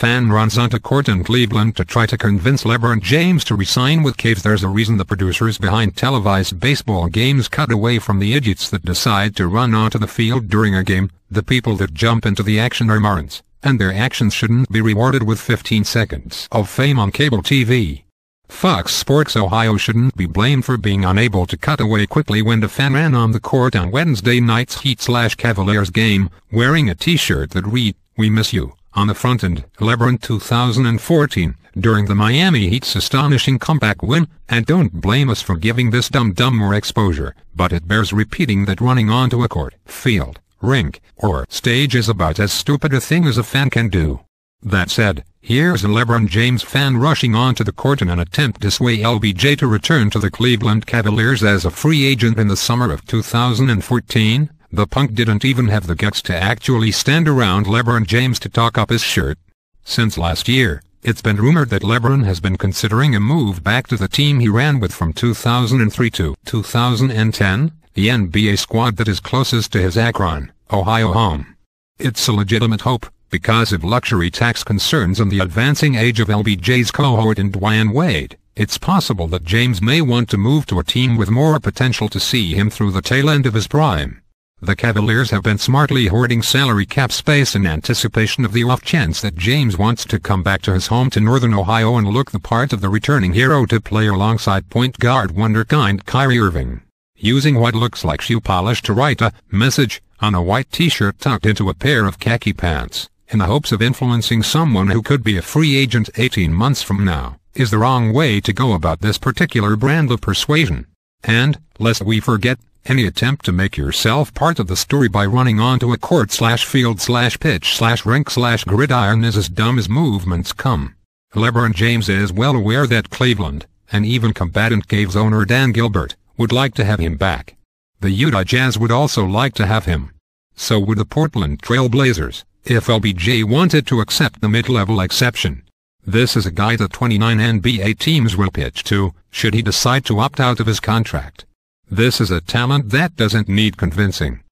fan runs onto court in Cleveland to try to convince LeBron James to resign with Cavs. There's a reason the producers behind televised baseball games cut away from the idiots that decide to run onto the field during a game. The people that jump into the action are morons, and their actions shouldn't be rewarded with 15 seconds of fame on cable TV. Fox Sports Ohio shouldn't be blamed for being unable to cut away quickly when the fan ran on the court on Wednesday night's Heat slash Cavaliers game, wearing a t-shirt that read, We miss you on the front end. LeBron 2014, during the Miami Heat's astonishing comeback win, and don't blame us for giving this dumb dumb more exposure, but it bears repeating that running onto a court, field, rink, or stage is about as stupid a thing as a fan can do. That said, here's a LeBron James fan rushing onto the court in an attempt to sway LBJ to return to the Cleveland Cavaliers as a free agent in the summer of 2014, the punk didn't even have the guts to actually stand around LeBron James to talk up his shirt. Since last year, it's been rumored that LeBron has been considering a move back to the team he ran with from 2003 to 2010, the NBA squad that is closest to his Akron, Ohio home. It's a legitimate hope, because of luxury tax concerns and the advancing age of LBJ's cohort and Dwayne Wade, it's possible that James may want to move to a team with more potential to see him through the tail end of his prime. The Cavaliers have been smartly hoarding salary cap space in anticipation of the off chance that James wants to come back to his home to northern Ohio and look the part of the returning hero to play alongside point guard wonderkind Kyrie Irving. Using what looks like shoe polish to write a message on a white t-shirt tucked into a pair of khaki pants, in the hopes of influencing someone who could be a free agent 18 months from now, is the wrong way to go about this particular brand of persuasion. And, lest we forget, any attempt to make yourself part of the story by running onto a court slash field slash pitch slash rink slash gridiron is as dumb as movements come. LeBron James is well aware that Cleveland, and even combatant Caves owner Dan Gilbert, would like to have him back. The Utah Jazz would also like to have him. So would the Portland Trail Blazers, if LBJ wanted to accept the mid-level exception. This is a guy that 29 NBA teams will pitch to, should he decide to opt out of his contract. This is a talent that doesn't need convincing.